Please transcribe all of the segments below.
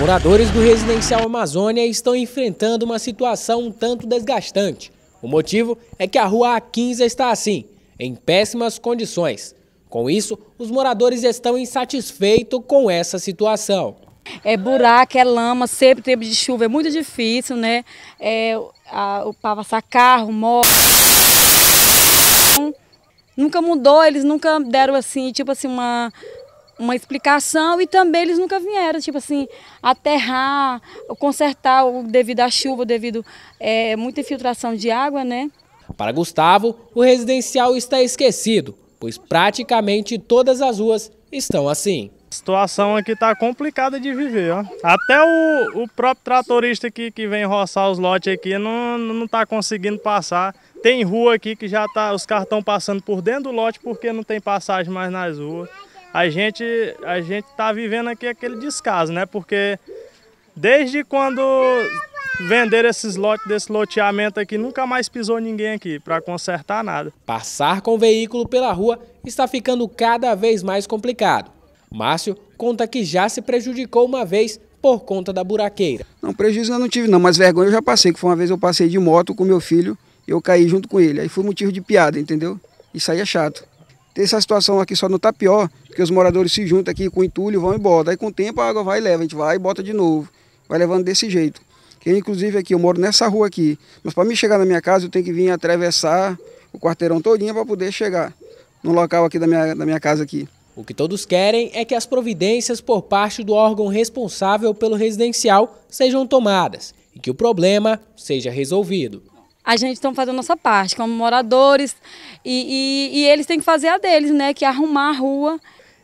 Moradores do residencial Amazônia estão enfrentando uma situação um tanto desgastante. O motivo é que a rua A15 está assim, em péssimas condições. Com isso, os moradores estão insatisfeitos com essa situação. É buraco, é lama, sempre tempo de chuva, é muito difícil, né? É, a, o passar carro, moto. Então, nunca mudou, eles nunca deram assim, tipo assim, uma, uma explicação e também eles nunca vieram, tipo assim, aterrar, consertar devido à chuva, devido é, muita infiltração de água, né? Para Gustavo, o residencial está esquecido, pois praticamente todas as ruas estão assim. A situação aqui está complicada de viver. Ó. Até o, o próprio tratorista que, que vem roçar os lotes aqui não está conseguindo passar. Tem rua aqui que já tá, os carros estão passando por dentro do lote porque não tem passagem mais nas ruas a gente a gente tá vivendo aqui aquele descaso, né? Porque desde quando vender esses lotes desse loteamento aqui, nunca mais pisou ninguém aqui para consertar nada. Passar com veículo pela rua está ficando cada vez mais complicado. Márcio conta que já se prejudicou uma vez por conta da buraqueira. Não, prejuízo eu não tive não, mas vergonha eu já passei, que foi uma vez eu passei de moto com meu filho, eu caí junto com ele, aí foi motivo de piada, entendeu? Isso aí é chato. Essa situação aqui só não está pior, porque os moradores se juntam aqui com o entulho vão embora. Daí com o tempo a água vai e leva, a gente vai e bota de novo. Vai levando desse jeito. Que inclusive aqui, eu moro nessa rua aqui. Mas para mim chegar na minha casa, eu tenho que vir atravessar o quarteirão todinho para poder chegar no local aqui da minha, da minha casa aqui. O que todos querem é que as providências por parte do órgão responsável pelo residencial sejam tomadas e que o problema seja resolvido a gente está fazendo a nossa parte como moradores e, e, e, eles têm que fazer a deles, né? Que é arrumar a rua.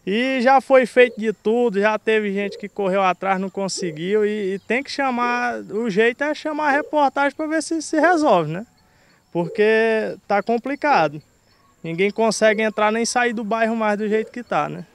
E já foi feito de tudo, já teve gente que correu atrás, não conseguiu e, e tem que chamar, o jeito é chamar a reportagem para ver se se resolve, né? Porque tá complicado. Ninguém consegue entrar nem sair do bairro mais do jeito que tá, né?